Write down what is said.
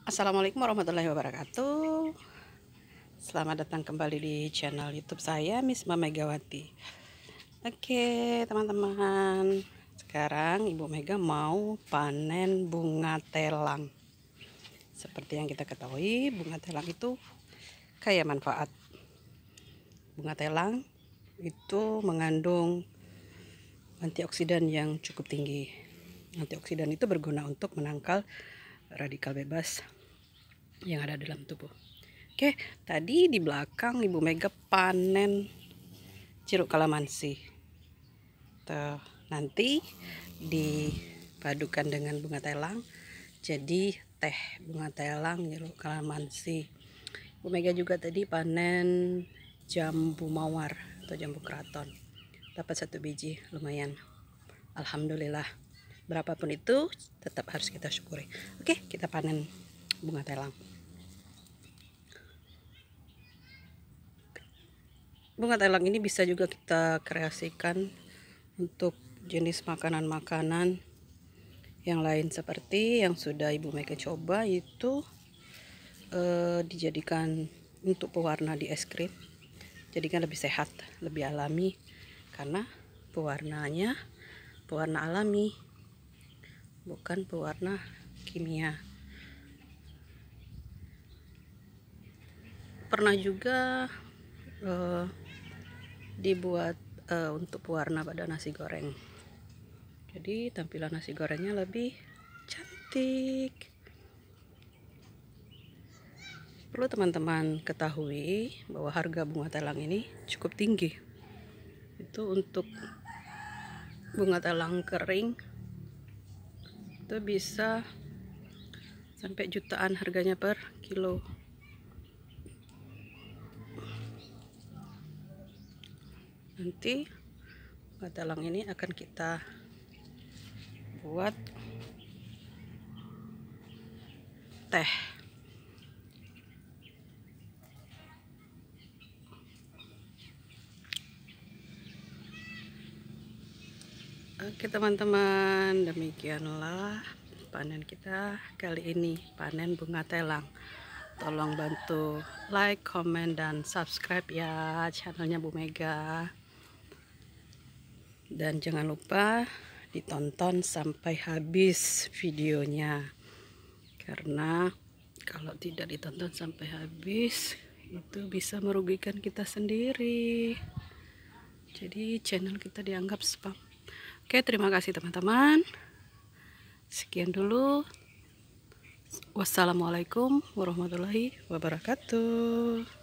Assalamualaikum warahmatullahi wabarakatuh Selamat datang kembali di channel youtube saya Miss Misma Megawati Oke teman-teman Sekarang Ibu Mega mau panen bunga telang Seperti yang kita ketahui bunga telang itu kaya manfaat Bunga telang itu mengandung antioksidan yang cukup tinggi Antioksidan itu berguna untuk menangkal radikal bebas yang ada dalam tubuh. Oke, tadi di belakang Ibu Mega panen jeruk kalamansi. Tuh, nanti dipadukan dengan bunga telang jadi teh bunga telang jeruk kalamansi. Ibu Mega juga tadi panen jambu mawar atau jambu keraton. Dapat satu biji, lumayan. Alhamdulillah berapapun itu tetap harus kita syukuri oke kita panen bunga telang bunga telang ini bisa juga kita kreasikan untuk jenis makanan-makanan yang lain seperti yang sudah Ibu Mega coba itu eh, dijadikan untuk pewarna di es krim jadikan lebih sehat lebih alami karena pewarnanya pewarna alami bukan pewarna kimia pernah juga uh, dibuat uh, untuk pewarna pada nasi goreng jadi tampilan nasi gorengnya lebih cantik perlu teman-teman ketahui bahwa harga bunga telang ini cukup tinggi itu untuk bunga telang kering itu bisa sampai jutaan harganya per kilo nanti batalang ini akan kita buat teh Oke teman-teman, demikianlah panen kita kali ini, panen bunga telang. Tolong bantu like, comment, dan subscribe ya channelnya Bu Mega. Dan jangan lupa ditonton sampai habis videonya. Karena kalau tidak ditonton sampai habis, itu bisa merugikan kita sendiri. Jadi channel kita dianggap spam. Oke, terima kasih teman-teman. Sekian dulu. Wassalamualaikum warahmatullahi wabarakatuh.